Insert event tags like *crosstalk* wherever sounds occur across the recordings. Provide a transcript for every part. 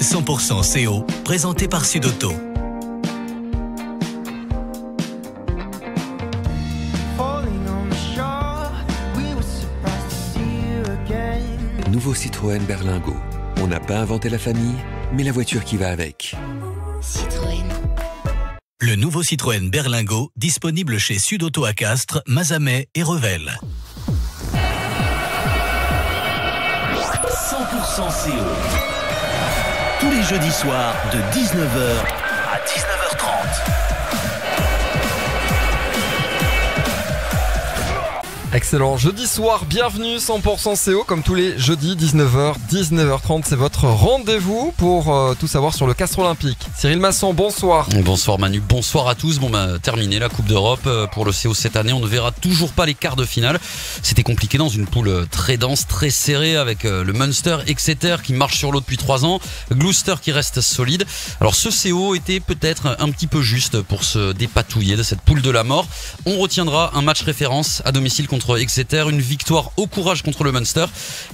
100% CO, présenté par Sudauto. Nouveau Citroën Berlingot. On n'a pas inventé la famille, mais la voiture qui va avec. Citroën. Le nouveau Citroën Berlingot, disponible chez Sudauto à Castres, Mazamet et Revel. 100% CO tous les jeudis soirs de 19h à 19h30. Excellent. Jeudi soir, bienvenue 100% CO comme tous les jeudis 19h, 19h30. C'est votre rendez-vous pour euh, tout savoir sur le castre olympique. Cyril Masson, bonsoir. Bonsoir Manu, bonsoir à tous. Bon bah terminé la Coupe d'Europe euh, pour le CO cette année. On ne verra toujours pas les quarts de finale. C'était compliqué dans une poule euh, très dense, très serrée avec le Munster, Exeter qui marche sur l'eau depuis 3 ans, Gloucester qui reste solide. Alors ce CO était peut-être un petit peu juste pour se dépatouiller de cette poule de la mort. On retiendra un match référence à domicile contre contre Exeter, une victoire au courage contre le Munster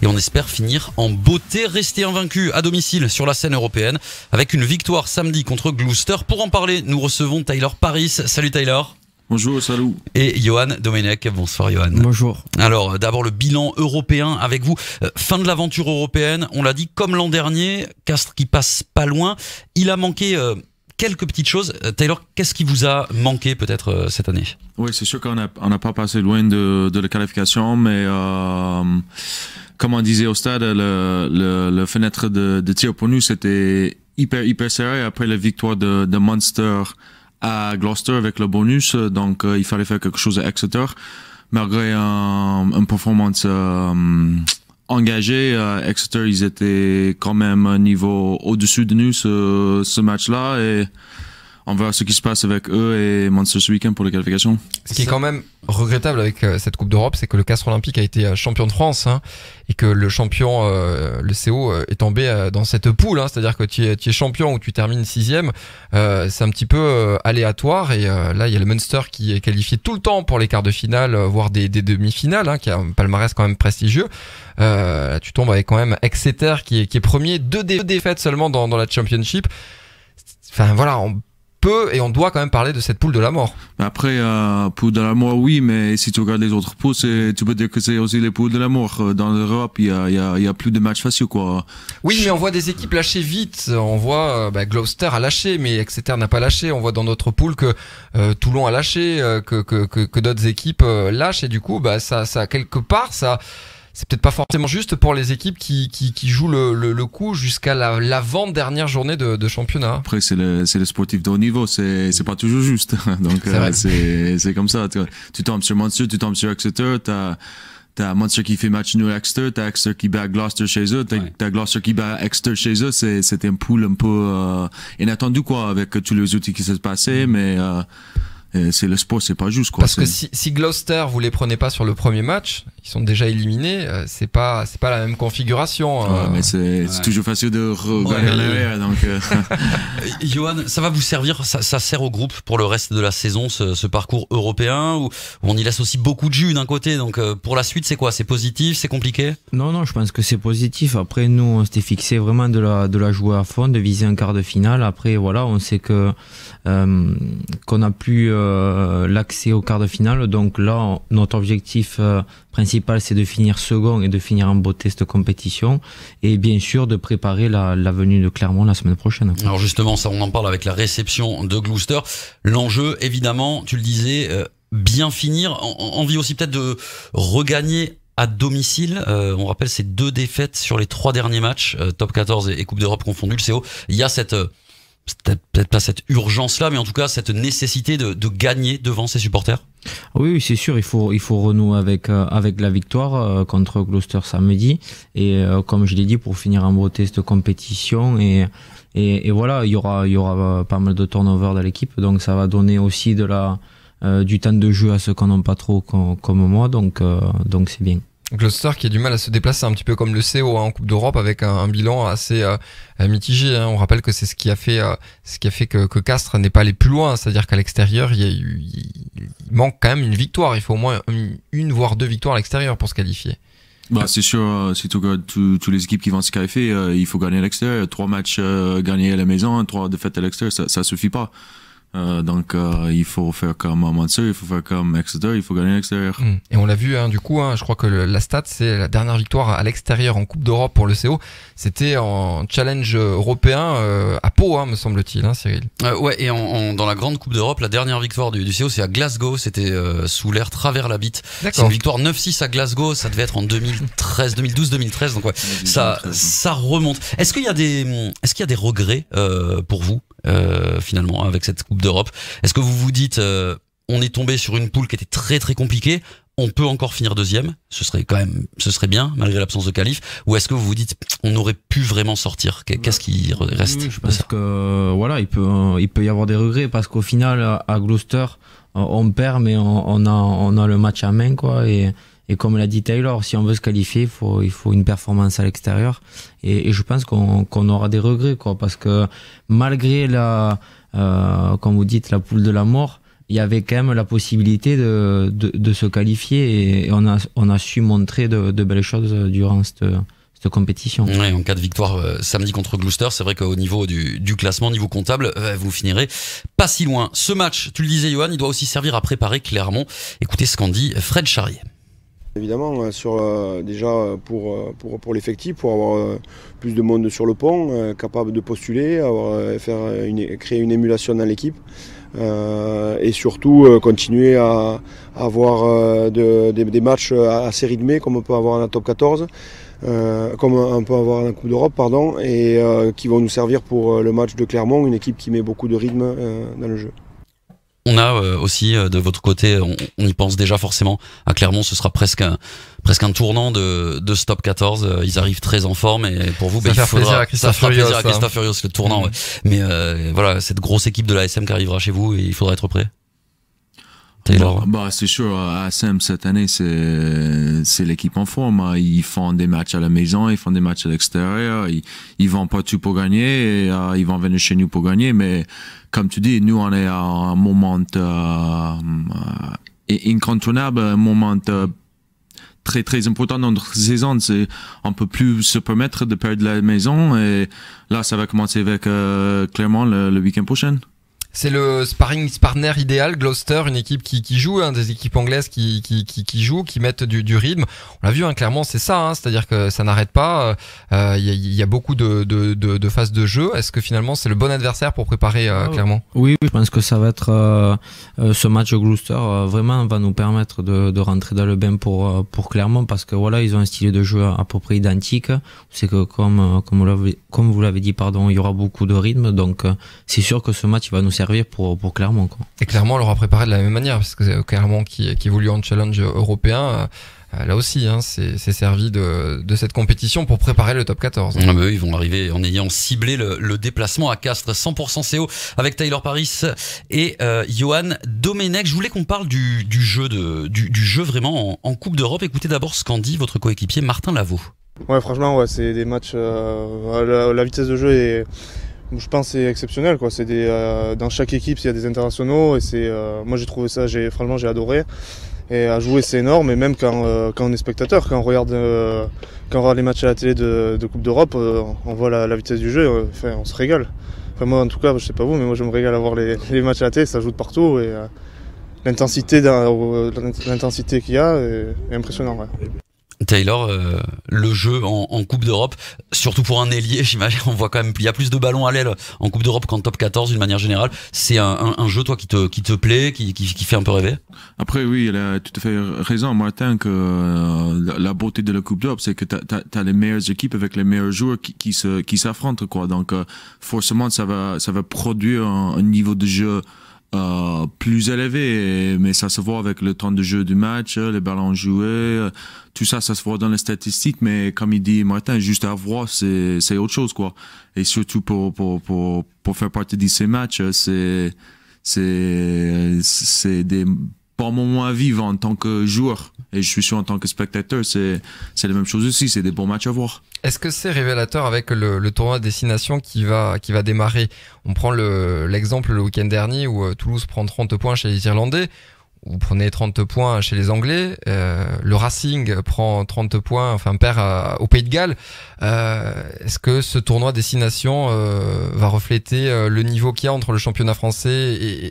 et on espère finir en beauté, rester invaincu à domicile sur la scène européenne avec une victoire samedi contre Gloucester. Pour en parler, nous recevons Tyler Paris. Salut Tyler. Bonjour, salut. Et Johan Domenech. Bonsoir, Johan. Bonjour. Alors, d'abord le bilan européen avec vous. Euh, fin de l'aventure européenne. On l'a dit, comme l'an dernier, Castres qui passe pas loin. Il a manqué euh, quelques petites choses. Euh, Taylor, qu'est-ce qui vous a manqué peut-être euh, cette année Oui, c'est sûr qu'on n'a pas passé loin de, la qualification, mais euh, comme on disait au stade, le, fenêtre de, de, tir pour nous, c'était hyper, hyper serré après la victoire de, Munster à Gloucester avec le bonus. Donc, il fallait faire quelque chose à Exeter, malgré une performance engagés. Euh, Exeter, ils étaient quand même un niveau au-dessus de nous ce, ce match-là. Et on à ce qui se passe avec eux et ce week-end pour les qualifications. Ce qui est quand même regrettable avec euh, cette Coupe d'Europe, c'est que le Castre Olympique a été euh, champion de France hein, et que le champion, euh, le CO, est tombé dans cette poule. Hein, C'est-à-dire que tu es, tu es, champion ou tu termines sixième, c'est un petit peu aléatoire. Et là, il y a le Munster qui est qualifié tout le temps pour les quarts de finale, voire des, des demi-finales, hein, qui a un palmarès quand même prestigieux. là, tu tombes avec quand même Exeter qui est, qui est premier, deux, défaites seulement dans, dans la Championship. Enfin voilà, on et on doit quand même parler de cette poule de la mort. Après, euh, poule de la mort, oui, mais si tu regardes les autres poules, tu peux dire que c'est aussi les poules de la mort. Euh, dans l'Europe, il y a, y, y a, plus de matchs faciles, quoi. Oui, mais on voit des équipes lâcher vite. On voit euh, bah, Gloucester a lâché, mais Exeter n'a pas lâché. On voit dans notre poule que euh, Toulon a lâché, que, que, que, que d'autres équipes lâchent, et du coup, bah, ça, ça quelque part, ça c'est peut-être pas forcément juste pour les équipes qui, qui, qui jouent le, le, le coup jusqu'à l'avant-dernière journée de, de, championnat. Hein. Après, c'est le, le, sportif de haut niveau, c'est pas toujours juste. *laughs* Donc, euh, c'est c'est comme ça. Tu, tu tombes sur Monster, tu tombes sur Exeter, t'as. as Monster qui fait match new à Exeter, t'as Exeter qui bat Gloucester chez eux, t'as as Gloucester qui bat Exeter chez eux. C'est un pool un peu euh, inattendu, quoi, avec tous les outils qui se passaient, mm. mais... Euh, c'est l'espoir, c'est pas juste. Quoi. Parce que si, si, Gloucester, vous les prenez pas sur le premier match, ils sont déjà éliminés, euh, c'est pas, c'est pas la même configuration. Hein. mais c'est toujours facile de regarder donc, euh. *laughs* Johan, ça va vous servir, ça, ça, sert au groupe pour le reste de la saison, ce, ce parcours européen où, on y laisse aussi beaucoup de jus d'un côté. Donc euh, pour la suite, c'est quoi C'est positif C'est compliqué Non, non, je pense que c'est positif. Après, nous, on s'était fixé vraiment de la, de la jouer à fond, de viser un quart de finale. Après, voilà, on sait que euh, qu'on a plus euh, l'accès au quart de finale. Donc là, notre objectif euh, principal, c'est de finir second et de finir en beauté cette compétition. Et bien sûr, de préparer la, venue de Clermont la semaine prochaine. Alors justement, ça, on en parle avec la réception de Gloucester. L'enjeu, évidemment, tu le disais, bien finir. envie aussi peut-être de regagner à domicile. on rappelle ces deux défaites sur les trois derniers matchs, top 14 et, Coupe d'Europe confondue, le CO. Il y a cette peut-être pas cette urgence-là, mais en tout cas cette nécessité de, gagner devant ses supporters oui, c'est sûr, il faut il faut renouer avec euh, avec la victoire euh, contre Gloucester samedi et euh, comme je l'ai dit pour finir en beauté cette compétition et, et voilà, il y aura il y aura pas mal de turnover dans l'équipe donc ça va donner aussi de la du temps de jeu à ceux qui n'en ont pas trop comme, comme moi donc donc c'est bien. Gloucester qui a du mal à se déplacer un petit peu comme le CO hein, en Coupe d'Europe avec un, bilan assez euh, euh, mitigé. Hein. On rappelle que c'est ce qui a fait euh, ce qui a fait que, Castres n'est pas allé plus loin, hein. c'est-à-dire qu'à l'extérieur il, manque quand même une victoire. Il faut au moins une, voire deux victoires à l'extérieur pour se qualifier. Bah, c'est sûr, si tu regardes toutes les équipes qui vont se qualifier, il faut gagner à l'extérieur. Trois matchs gagnés à la maison, trois défaites à l'extérieur, ça, ça suffit pas. Euh, donc, euh, il faut faire comme monster, il faut faire comme Exeter, il faut gagner à l'extérieur. Hmm. Et on l'a vu, hein, du coup, hein, je crois que la stat, c'est la dernière victoire à l'extérieur en Coupe d'Europe pour le CO. C'était en challenge européen euh, à Pau, hein, me semble-t-il, hein, Cyril. ouais, et en, dans la grande Coupe d'Europe, la dernière victoire du, du CO, c'est à Glasgow. C'était sous l'air travers la bite. C'est une victoire 9-6 à Glasgow. Ça devait être en 2013, 2012, 2013. Donc, ouais, ça, ça remonte. Est-ce qu'il y des, est-ce qu'il y a des regrets pour vous euh, finalement hein, avec cette Coupe d'Europe. Est-ce que vous vous dites, euh, on est tombé sur une poule qui était très très compliquée, on peut encore finir deuxième, ce serait quand même, ce serait bien malgré l'absence de qualif. Ou est-ce que vous vous dites, on aurait pu vraiment sortir Qu'est-ce bah, qui reste Parce Je que euh, voilà, il peut, il peut y avoir des regrets parce qu'au final à Gloucester, on perd mais on, on, a, on a le match à main quoi et et comme l'a dit Taylor, si on veut se qualifier, faut, il faut une performance à l'extérieur. Et, je pense qu'on aura des regrets, quoi, parce que malgré la, euh, comme vous dites, la poule de la mort, il y avait quand même la possibilité de, de, de se qualifier et, on, a, on a su montrer de, de belles choses durant cette, compétition. Ouais, en cas de victoire euh, samedi contre Gloucester, c'est vrai qu'au niveau du, du, classement, niveau comptable, euh, vous finirez pas si loin. Ce match, tu le disais Johan, il doit aussi servir à préparer clairement. Écoutez ce qu'en dit Fred Charrier. Évidemment, euh, sur, euh, déjà euh, pour, pour, l'effectif, pour avoir plus de monde sur le pont, capable de postuler, faire une, créer une émulation dans l'équipe. et surtout continuer à, avoir des, matchs assez rythmés comme on peut avoir en la top 14, comme on peut avoir en Coupe d'Europe, pardon, et qui vont nous servir pour le match de Clermont, une équipe qui met beaucoup de rythme dans le jeu on a euh, aussi euh, de votre côté, on, y pense déjà forcément. À Clermont, ce sera presque un, presque un tournant de, de Stop 14. Euh, ils arrivent très en forme et pour vous, ça, ben, faudra, ça fera plaisir à Christophe Furios le tournant. Mm. Mais voilà, cette grosse équipe de la SM qui arrivera chez vous et il faudra être prêt. Bah, bah, c'est sûr, ASM cette année, c'est l'équipe en forme. Hein. Ils font des matchs à la maison, ils font des matchs à l'extérieur, ils, ils vont pas tout pour gagner, et, euh, ils vont venir chez nous pour gagner, mais comme tu dis, nous, on est à un moment euh, euh, incontournable, un moment très très important dans notre saison. C'est on peut plus se permettre de perdre la maison et là ça va commencer avec euh, clairement le, le week-end prochain c'est le sparring partner idéal. Gloucester, une équipe qui, joue, hein, des équipes anglaises qui, qui, qui, jouent, qui mettent du, rythme. On l'a vu, hein, clairement, c'est ça. Hein, c'est-à-dire que ça n'arrête pas. Il euh, euh, y, a, beaucoup de, phases de jeu. Est-ce que finalement, c'est le bon adversaire pour préparer euh, ah clairement oui, je pense que ça va être ce match Gloucester vraiment va nous permettre de, rentrer dans le bain pour pour Clermont parce que voilà, ils ont un style de jeu à peu près identique. C'est que comme comme vous l'avez dit, pardon, il y aura beaucoup de rythme. Donc c'est sûr que ce match il va nous servir pour, pour Clermont. Quoi. Et Clermont l'aura préparé de la même manière, parce que Clermont qui, qui évolue en challenge européen, euh, là aussi, hein, c'est servi de, de, cette compétition pour préparer le top 14. Ah, ils vont arriver en ayant ciblé le, le déplacement à Castres 100% CO avec Taylor Paris et euh, Johan Domenech. Je voulais qu'on parle du, du jeu du, jeu vraiment en, Coupe d'Europe. Écoutez d'abord ce qu'en dit votre coéquipier Martin Lavaux. Ouais, franchement, ouais, c'est des matchs. Euh, la, vitesse de jeu est je pense c'est exceptionnel quoi. C'est des euh, dans chaque équipe il y a des internationaux et c'est euh, moi j'ai trouvé ça j'ai franchement j'ai adoré et à jouer c'est énorme et même quand, euh, quand on est spectateur quand on regarde quand on regarde les matchs à la télé de, de Coupe d'Europe on voit la, la, vitesse du jeu enfin on se régale. Enfin moi en tout cas je sais pas vous mais moi je me régale à voir les, les matchs à la télé ça joue de partout et l'intensité l'intensité qu'il y a est, impressionnante. Ouais. Taylor, euh, le jeu en, Coupe d'Europe, surtout pour un ailier, *laughs* j'imagine, on voit quand même, il y a plus de ballons à l'aile en Coupe d'Europe qu'en top 14 d'une manière générale. C'est un, jeu, toi, qui te, qui te plaît, qui, qui, fait un peu rêver Après, oui, il a tout à fait raison, Martin, que euh, la, beauté de la Coupe d'Europe, c'est que tu as, les meilleures équipes avec les meilleurs joueurs qui, qui s'affrontent, quoi. Donc, euh, forcément, ça va, ça va produire un niveau de jeu euh, plus élevé, mais ça se voit avec le temps de jeu du match, euh, les ballons joués, euh, tout ça, ça se voit dans les statistiques, mais comme il dit Martin, juste à voir, c'est autre chose, quoi. Et surtout pour, pour, pour faire partie de ces matchs, c'est des pour mon moment à vivre en tant que joueur et je suis sûr en tant que spectateur, c'est la même chose aussi, c'est des bons matchs à voir. Est-ce que c'est révélateur avec le, le, tournoi destination qui va, qui va démarrer On prend l'exemple le, le week-end dernier où euh, Toulouse prend 30 points chez les Irlandais vous prenez 30 points chez les Anglais, euh, le Racing prend 30 points, enfin perd euh, au Pays de Galles. Euh, est-ce que ce tournoi destination euh, va refléter le niveau qu'il y a entre le championnat français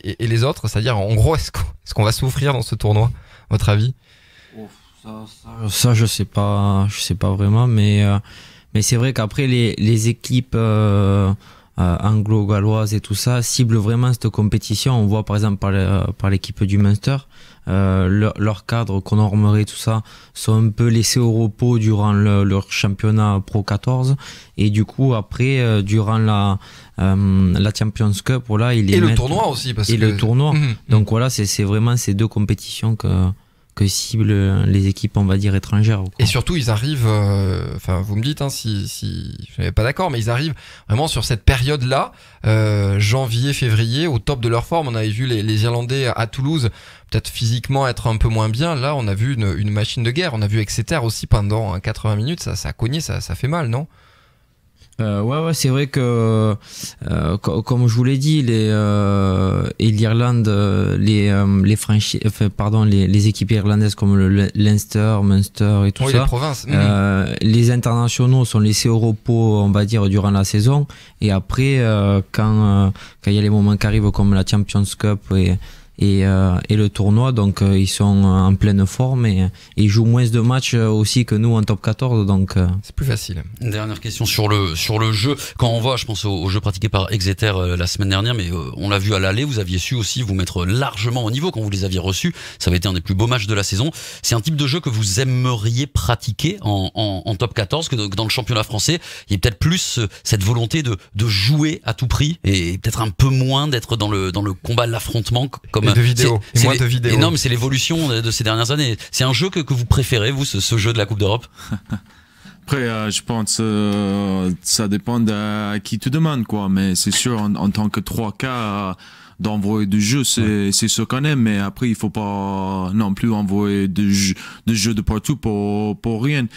et, les autres C'est-à-dire, en gros, est-ce qu'on va souffrir dans ce tournoi, votre avis ça, ça, ça, je sais pas, je sais pas vraiment, mais mais c'est vrai qu'après les, les équipes euh, anglo-galloise et tout ça cible vraiment cette compétition. On voit par exemple par, euh, l'équipe du Munster, euh, leurs leur cadre qu'on normerait tout ça sont un peu laissés au repos durant leur championnat Pro 14 et du coup après durant la la Champions Cup voilà il et le tournoi aussi parce et le tournoi mmh, mmh. donc voilà c'est vraiment ces deux compétitions que que ciblent euh, les équipes, on va dire, étrangères. Et surtout, ils arrivent, euh, enfin, vous me dites hein, si, si je pas d'accord, mais ils arrivent vraiment sur cette période-là, euh, janvier, février, au top de leur forme. On avait vu les, les Irlandais à Toulouse peut-être physiquement être un peu moins bien. Là, on a vu une, machine de guerre. On a vu Exeter aussi pendant 80 hein, minutes. Ça, ça a cogné, ça, ça fait mal, non euh, ouais, ouais c'est vrai que, euh, comme je vous l'ai dit, les, euh, et l'Irlande, euh, les, euh, les pardon, les, équipes irlandaises comme le Leinster, Munster et tout les, provinces. Mm. Euh, les internationaux sont laissés au repos, on va dire, durant la saison. Et après, quand quand il y a les moments qui arrivent comme la Champions Cup et et, euh, et, le tournoi. Donc euh, ils sont euh, en pleine forme et, ils jouent moins de matchs aussi que nous en top 14. Donc c'est plus facile. dernière question sur le sur le jeu. Quand on voit, je pense au, au jeu pratiqué par Exeter la semaine dernière, mais on l'a vu à l'aller. Vous aviez su aussi vous mettre largement au niveau quand vous les aviez reçus. Ça avait été un des plus beaux matchs de la saison. C'est un type de jeu que vous aimeriez pratiquer en, en, top 14 que, dans le championnat français. Il y a peut-être plus cette volonté de, de jouer à tout prix et peut-être un peu moins d'être dans le dans le combat, l'affrontement comme comme. de vidéos. Et moins de vidéos. Énorme, c'est l'évolution de, ces dernières années. C'est un jeu que, que, vous préférez, vous, ce, jeu de la Coupe d'Europe *laughs* Après, euh, je pense euh, ça dépend à qui tu demande quoi. Mais c'est sûr, en, tant que 3K. d'envoyer du jeu, c'est ce qu'on aime, mais après, il faut pas non plus envoyer de jeu de, de partout pour, pour rien.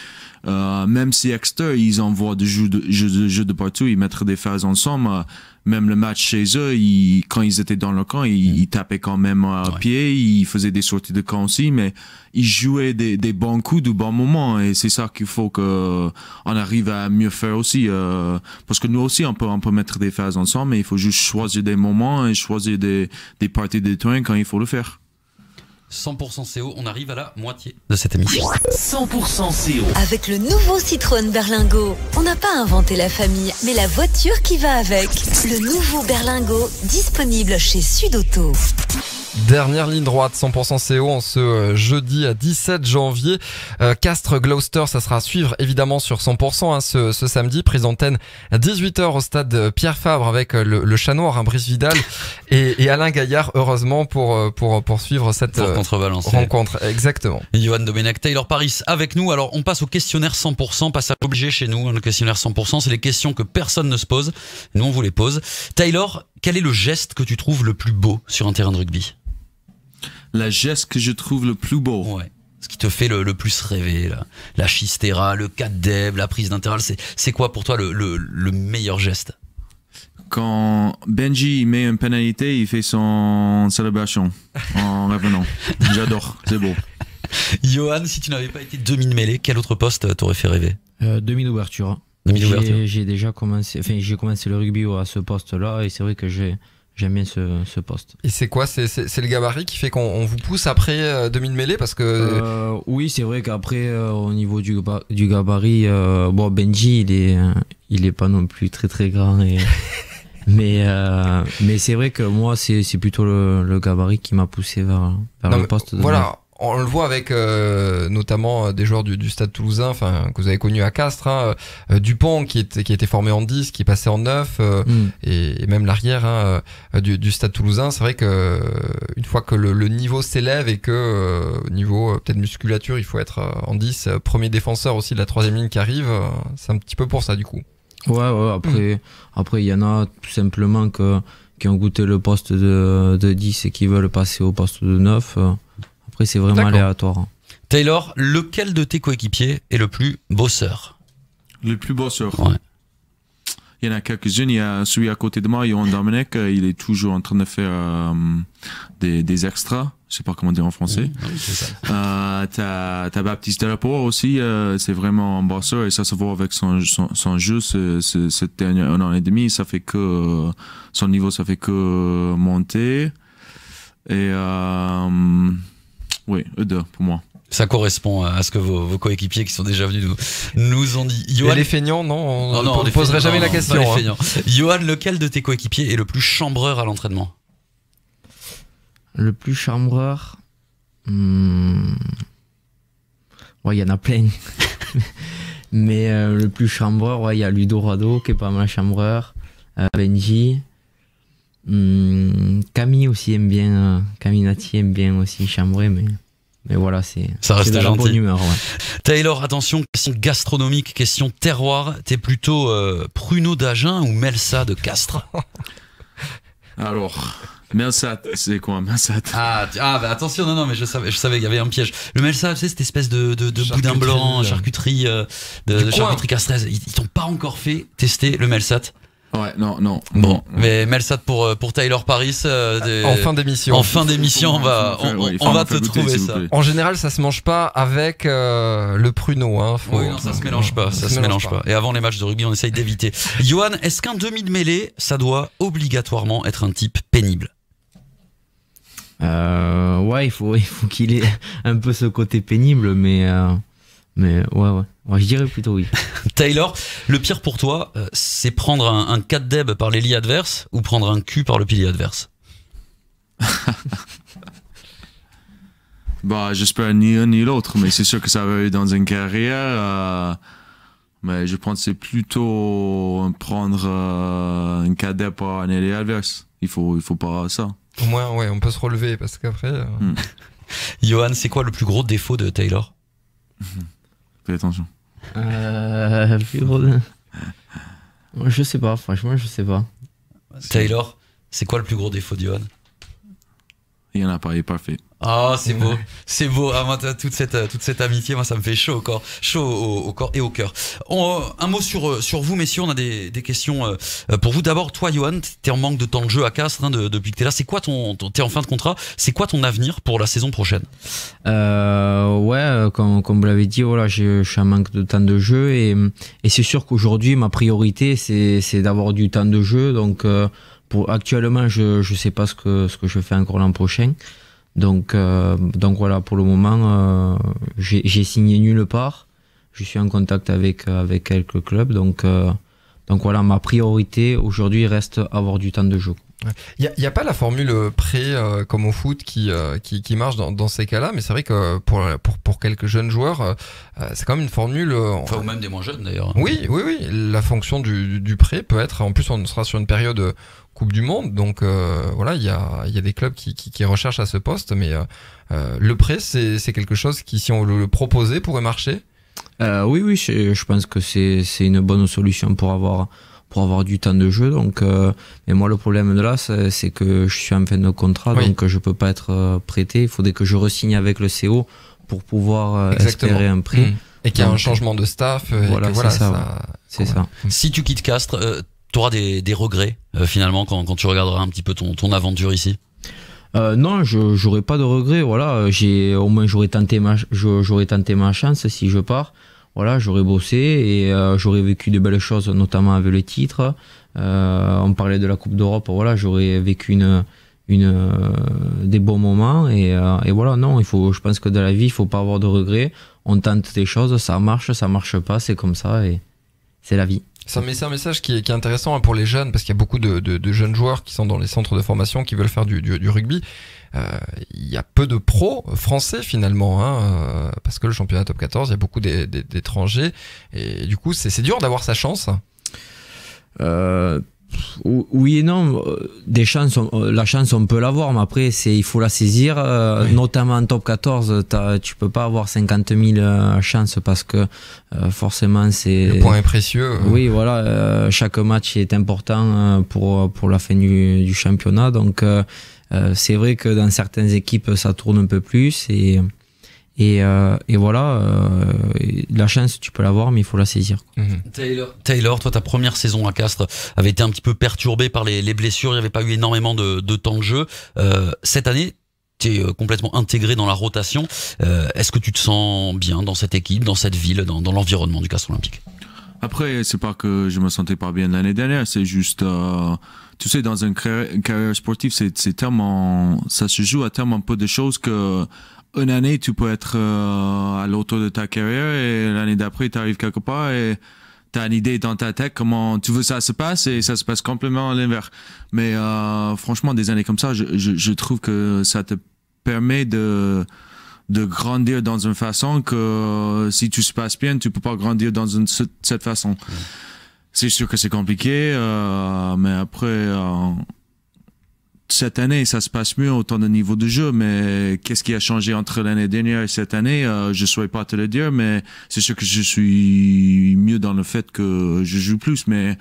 Euh, même si Exter, ils envoient des jeux de, jeux de, partout, ils mettent des phases ensemble. Même le match chez eux, ils, quand ils étaient dans le camp, ils, mm. tapaient quand même à pied, ils faisaient des sorties de camp aussi, mais ils jouaient des, des bons coups, du bon moment. Et c'est ça qu'il faut qu'on arrive à mieux faire aussi. Euh, parce que nous aussi, on peut, on peut mettre des phases ensemble, mais il faut juste choisir des moments et choisir des, des parties de terrain quand il faut le faire. 100% CO, on arrive à la moitié de cette émission. 100% CO. Avec le nouveau Citroën Berlingo, on n'a pas inventé la famille, mais la voiture qui va avec. Le nouveau Berlingo, disponible chez Sud Dernière ligne droite, 100% CO en ce euh, jeudi à 17 janvier. Euh, castre Gloucester, ça sera à suivre évidemment sur 100% hein, ce, ce, samedi. Prise antenne à 18h au stade Pierre Fabre avec euh, le, le chat noir, hein, Brice Vidal *laughs* et, Alain Gaillard, heureusement, pour, pour, poursuivre cette rencontre. Exactement. Johan Domenech, Taylor Paris avec nous. Alors, on passe au questionnaire 100%, passage obligé chez nous. Le questionnaire 100%, c'est les questions que personne ne se pose. Nous, on vous les pose. Taylor, quel est le geste que tu trouves le plus beau sur un terrain de rugby la geste que je trouve le plus beau. Ouais. Ce qui te fait le, plus rêver, là. la chistera, le 4 dev la prise d'intervalle, c'est quoi pour toi le, meilleur geste quand Benji met une pénalité, il fait son célébration en *laughs* revenant. J'adore, c'est beau. *laughs* Johan, si tu n'avais pas été demi mêlé quel autre poste t'aurais fait rêver euh, Demi-ouverture. j'ai déjà commencé, j'ai commencé le rugby à ce poste-là et c'est vrai que j'ai j'aime bien ce, ce, poste. Et c'est quoi C'est le gabarit qui fait qu'on vous pousse après 2000 euh, demi-mêlée parce que euh, oui, c'est vrai qu'après euh, au niveau du, du gabarit, euh, bon Benji il est il est pas non plus très très grand et *laughs* mais mais c'est vrai que moi c'est plutôt le, le gabarit qui m'a poussé vers, vers le poste. De voilà on le voit avec euh, notamment euh, des joueurs du, du Stade Toulousain, enfin que vous avez connu à Castres, hein, euh, Dupont qui était qui était formé en 10, qui est passé en 9, mm. et, même l'arrière hein, du, du, Stade Toulousain. C'est vrai que une fois que le, niveau s'élève et que niveau peut-être musculature, il faut être en 10, premier défenseur aussi de la troisième ligne qui arrive, c'est un petit peu pour ça du coup. Ouais, ouais Après, mm. après il y en a tout simplement que qui ont goûté le poste de, de 10 et qui veulent passer au poste de 9 c'est vraiment aléatoire. Hein. Taylor, lequel de tes coéquipiers est le plus bosseur Le plus bosseur ouais. Il y en a quelques-unes. Il y a celui à côté de moi, Johan Domenech, il est toujours en train de faire euh, des, extras. Je sais pas comment dire en français. Oui, ça. Euh, t'as, Baptiste Delaporte aussi. Euh, c'est vraiment un bosseur et ça se voit avec son, jeu. ce cette dernière un an et demi, ça fait que son niveau, ça fait que monter. Et euh, oui, eux deux, pour moi. Ça correspond à ce que vos, coéquipiers qui sont déjà venus nous, ont dit. Johan... Et les feignants, non, on oh ne poserait jamais la question. Hein. Johan, lequel de tes coéquipiers est le plus chambreur à l'entraînement Le plus chambreur hmm. Ouais, il y en a plein. *laughs* Mais euh, le plus chambreur, il y a Ludo Rado qui est pas mal chambreur. Euh, Benji, Hmm, Camille aussi aime bien, euh, Camille Nati aime bien aussi chambrer, mais. Mais voilà, c'est ça reste de la bonne humeur. Taylor, attention, question gastronomique, question terroir. T'es plutôt euh, pruneau d'Agen ou Melsa de Castres *laughs* Alors, Melsat, c'est quoi Melsat ah, ah bah attention, non, non, mais je savais, je savais qu'il y avait un piège. Le Melsat, c'est cette espèce de, de, boudin blanc, euh. charcuterie, de, charcuterie castraise. Ils, ils t'ont pas encore fait tester le Melsat Ouais, non, non. Bon, mais Melsat pour, euh, pour Taylor Paris. Euh, en fin d'émission. En fin d'émission, bah, on va, on, va te trouver ça. En général, ça se mange pas avec euh, le pruneau. Hein, Oui, non, ça se mélange pas. Ça, se, mélange pas. Et avant les matchs de rugby, on essaye d'éviter. Johan, est-ce qu'un demi de mêlée, ça doit obligatoirement être un type pénible euh, Ouais, il faut, qu'il ait un peu ce côté pénible, mais, mais ouais, ouais je dirais plutôt oui. *laughs* Taylor, le pire pour toi, euh, c'est prendre un, 4 deb par l'Eli adverse ou prendre un Q par le pilier adverse *laughs* Bah, j'espère ni l'un ni l'autre, mais c'est sûr que ça va être dans une carrière. Euh, mais je pense que c'est plutôt prendre euh, un 4-deb par un adverse. Il faut, il faut pas ça. Au moins, ouais, on peut se relever parce qu'après. Hmm. *laughs* Johan, c'est quoi le plus gros défaut de Taylor Fais attention. Euh, plus *laughs* gros. Je sais pas, franchement, je sais pas. Taylor, c'est quoi le plus gros défaut d'Ion Il y en a pas, il est parfait. Ah c'est beau, c'est beau. Ah, toute cette euh, toute cette amitié, moi, ça me fait chaud au corps, chaud au, corps et au cœur. Euh, un mot sur euh, sur vous, messieurs. On a des, des questions pour vous. D'abord, toi, Johan, t'es en manque de temps de jeu à Castres hein, de, depuis que t'es là. C'est quoi ton, t'es en fin de contrat C'est quoi ton avenir pour la saison prochaine euh, Ouais, comme, comme vous l'avez dit, voilà, je, suis en manque de temps de jeu et, et c'est sûr qu'aujourd'hui, ma priorité, c'est c'est d'avoir du temps de jeu. Donc, pour actuellement, je je sais pas ce que ce que je fais encore l'an prochain. Donc, euh, donc voilà, pour le moment, euh, j'ai signé nulle part. Je suis en contact avec, euh, avec quelques clubs. Donc, donc voilà, ma priorité aujourd'hui reste avoir du temps de jeu. Il n'y a, a, pas la formule prêt euh, comme au foot qui, euh, qui, qui, marche dans, dans ces cas-là, mais c'est vrai que pour, pour, pour, quelques jeunes joueurs, euh, c'est quand même une formule. Enfin, ou même des moins jeunes d'ailleurs. Oui, oui, oui. La fonction du, du prêt peut être. En plus, on sera sur une période Coupe du Monde, donc voilà, il y a, y a, des clubs qui, qui, qui, recherchent à ce poste, mais le prêt, c'est quelque chose qui, si on le, le proposait, pourrait marcher. oui, oui, je, je pense que c'est une bonne solution pour avoir pour avoir du temps de jeu. Donc, euh, mais moi, le problème de là, c'est que je suis en fin de contrat, donc je peux pas être euh, prêté. Il faudrait que je resigne avec le CO pour pouvoir euh, espérer un prix. Mmh. Et qu'il y a un changement de staff. Voilà, voilà c'est ça. C'est ça. Si tu quittes Castres, tu auras des, regrets finalement quand, tu regarderas un petit peu ton, ton aventure ici. non, je j'aurais pas de regrets. Voilà, j'ai au moins j'aurais tenté ma j'aurais tenté ma chance si je pars voilà, j'aurais bossé et euh, j'aurais vécu de belles choses, notamment avec le titre. Euh, on parlait de la Coupe d'Europe, voilà, j'aurais vécu une, euh, des bons moments et, voilà, non, il faut, je pense que dans la vie, il faut pas avoir de regrets. On tente des choses, ça marche, ça marche pas, c'est comme ça et c'est la vie. C'est un, message qui est, intéressant hein, pour les jeunes parce qu'il y a beaucoup de, jeunes joueurs qui sont dans les centres de formation qui veulent faire du, du, du rugby euh, il y a peu de pros français finalement, hein, euh, parce que le championnat top 14, il y a beaucoup d'étrangers, et du coup c'est dur d'avoir sa chance. Euh, oui et non, des chances, la chance on peut l'avoir, mais après c'est il faut la saisir, notamment en top 14, tu peux pas avoir 50 000 chances parce que forcément c'est le point est précieux. Oui voilà, chaque match est important pour pour la fin du, du championnat donc. Euh, c'est vrai que dans certaines équipes, ça tourne un peu plus et, et, euh, et voilà, euh, la chance, tu peux l'avoir, mais il faut la saisir. Mhm. Taylor. Taylor, toi, ta première saison à Castres avait été un petit peu perturbée par les, les blessures, il n'y avait pas eu énormément de, de temps de jeu. cette année, tu es complètement intégré dans la rotation. Est-ce que tu te sens bien dans cette équipe, dans cette ville, dans, dans l'environnement du Castres Olympique Après, c'est pas que je me sentais pas bien l'année dernière, c'est juste. Euh tu sais, dans une carrière, sportive, c'est, tellement, ça se joue à tellement peu de choses que une année, tu peux être euh, à l'auto de ta carrière et l'année d'après, tu arrives quelque part et tu as une idée dans ta tête comment tu veux que ça se passe et ça se passe complètement à l'inverse. Mais euh, franchement, des années comme ça, je, trouve que ça te permet de de grandir dans une façon que si tu se passes bien, tu peux pas grandir dans une cette façon c'est sûr que c'est compliqué, euh, mais après, euh, cette année, ça se passe mieux autant de niveau de jeu, mais qu'est-ce qui a changé entre l'année dernière et cette année euh, Je ne souhaite pas te le dire, mais c'est sûr que je suis mieux dans le fait que je joue plus, mais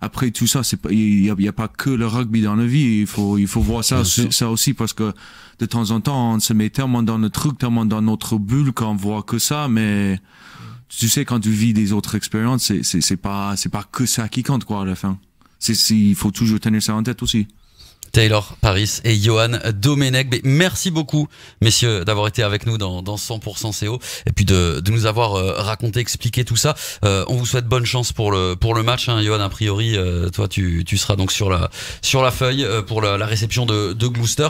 après tout ça, c'est il n'y a, pas que le rugby dans la vie. Il faut il faut voir ça ça aussi parce que de temps en temps on se met tellement dans le truc, tellement dans notre bulle qu'on voit que ça, mais tu sais, quand tu vis des autres expériences, c'est, c'est, pas, c'est pas que ça qui compte, quoi, à la fin. C'est, il faut toujours tenir ça en tête aussi. Taylor Paris et Johan Domenech. Merci beaucoup, messieurs, d'avoir été avec nous dans, dans 100% CO et puis de, nous avoir euh, raconté, expliqué tout ça. Euh, on vous souhaite bonne chance pour le, pour le match. Hein, Johan, a priori, euh, toi, tu, tu seras donc sur la, sur la feuille pour la, réception de, de Gloucester.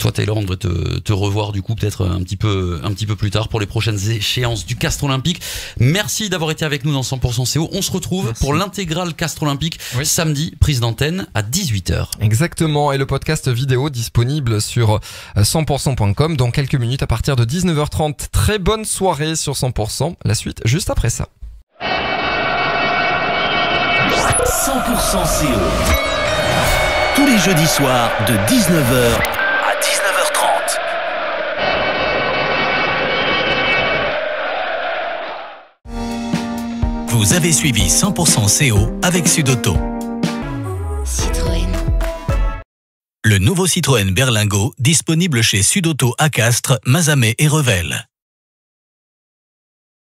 toi, Taylor, on devrait te, te revoir du coup peut-être un, petit peu, un petit peu plus tard pour les prochaines échéances du Castre Olympique. Merci d'avoir été avec nous dans 100% CO. On se retrouve pour l'intégrale Castre Olympique samedi, prise d'antenne à 18h. Exactement le podcast vidéo disponible sur 100%.com euh, dans quelques minutes à partir de 19h30. Très bonne soirée sur 100%. La suite juste après ça. 100% CO. E. Tous les jeudis soirs de 19h à 19h30. Vous avez suivi 100% CO e avec Sudauto. Le nouveau Citroën Berlingo, disponible chez Sudauto à Castres, Mazamet et Revel.